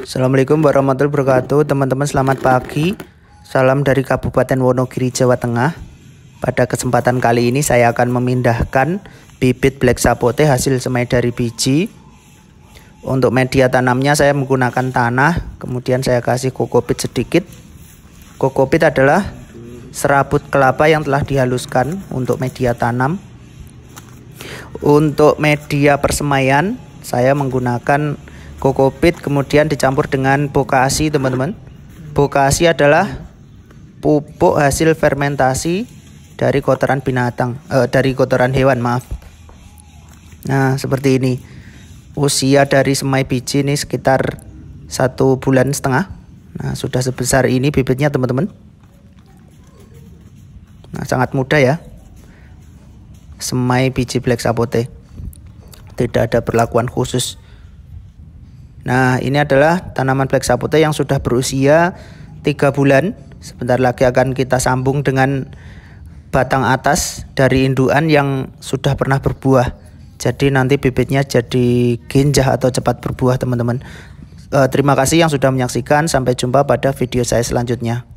Assalamualaikum warahmatullahi wabarakatuh Teman-teman selamat pagi Salam dari Kabupaten Wonogiri, Jawa Tengah Pada kesempatan kali ini saya akan memindahkan bibit black sapote hasil semai dari biji Untuk media tanamnya saya menggunakan tanah Kemudian saya kasih kokopit sedikit Kokopit adalah serabut kelapa yang telah dihaluskan untuk media tanam Untuk media persemaian saya menggunakan kokopit kemudian dicampur dengan bokasi teman-teman bokasi adalah pupuk hasil fermentasi dari kotoran binatang eh, dari kotoran hewan maaf nah seperti ini usia dari semai biji ini sekitar satu bulan setengah nah sudah sebesar ini bibitnya teman-teman nah sangat mudah ya semai biji black sapote tidak ada perlakuan khusus Nah, ini adalah tanaman black sapote yang sudah berusia 3 bulan. Sebentar lagi akan kita sambung dengan batang atas dari induan yang sudah pernah berbuah. Jadi nanti bibitnya jadi ginjah atau cepat berbuah, teman-teman. Eh, terima kasih yang sudah menyaksikan. Sampai jumpa pada video saya selanjutnya.